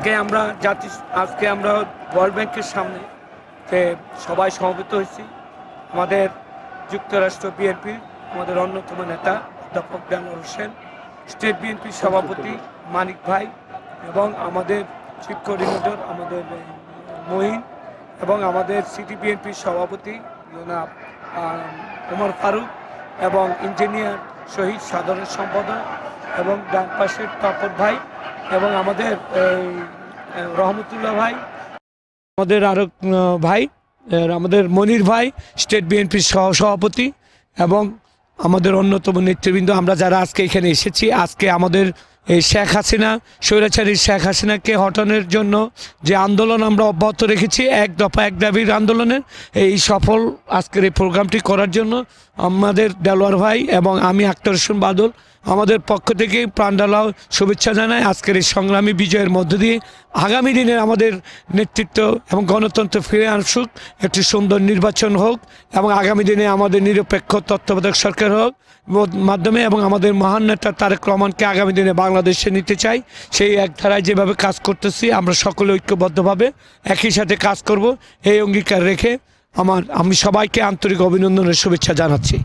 আজকে আমরা জাতি আজকে আমরা ওয়ার্ল্ড ব্যাংকের সামনে যে সবাই সমবেত হয়েছি আমাদের যুক্তরাষ্ট্র বিএনপি আমাদের অন্যতম নেতা অধ্যাপক দানোর হোসেন স্টেট বিএনপির সভাপতি মানিক ভাই এবং আমাদের চিফ কোঅর্ডিনেটর আমাদের মহিন এবং আমাদের সিটি বিএনপির সভাপতি জনাব ওমর ফারুক এবং ইঞ্জিনিয়ার শহীদ সাধারণ সম্পাদক এবং ডান পাশের তপর ভাই এবং আমাদের রহমতুল্লাহ ভাই আমাদের আরো ভাই আমাদের মনির ভাই স্টেট বিএনপির সহ সভাপতি এবং আমাদের অন্যতম নেতৃবৃন্দ আমরা যারা আজকে এখানে এসেছি আজকে আমাদের এই শেখ হাসিনা স্বৈরাচারী শেখ হাসিনাকে হটানোর জন্য যে আন্দোলন আমরা অব্যাহত রেখেছি এক দফা এক দাবির আন্দোলনের এই সফল আজকের এই প্রোগ্রামটি করার জন্য আমাদের দেলোয়ার ভাই এবং আমি আক্তর হোসেন বাদল আমাদের পক্ষ থেকে প্রাণডালাও শুভেচ্ছা জানায় আজকের এই সংগ্রামী বিজয়ের মধ্য দিয়ে আগামী দিনে আমাদের নেতৃত্ব এবং গণতন্ত্র ফিরে আসুক একটি সুন্দর নির্বাচন হোক এবং আগামী দিনে আমাদের নিরপেক্ষ তত্ত্বাবধায়ক সরকার হোক মাধ্যমে এবং আমাদের মহান নেতা তারেক রহমানকে আগামী দিনে বাংলাদেশে নিতে চাই সেই এক ধারায় যেভাবে কাজ করতেছি আমরা সকলে ঐক্যবদ্ধভাবে একই সাথে কাজ করব এই অঙ্গীকার রেখে আমার আমি সবাইকে আন্তরিক অভিনন্দনের শুভেচ্ছা জানাচ্ছি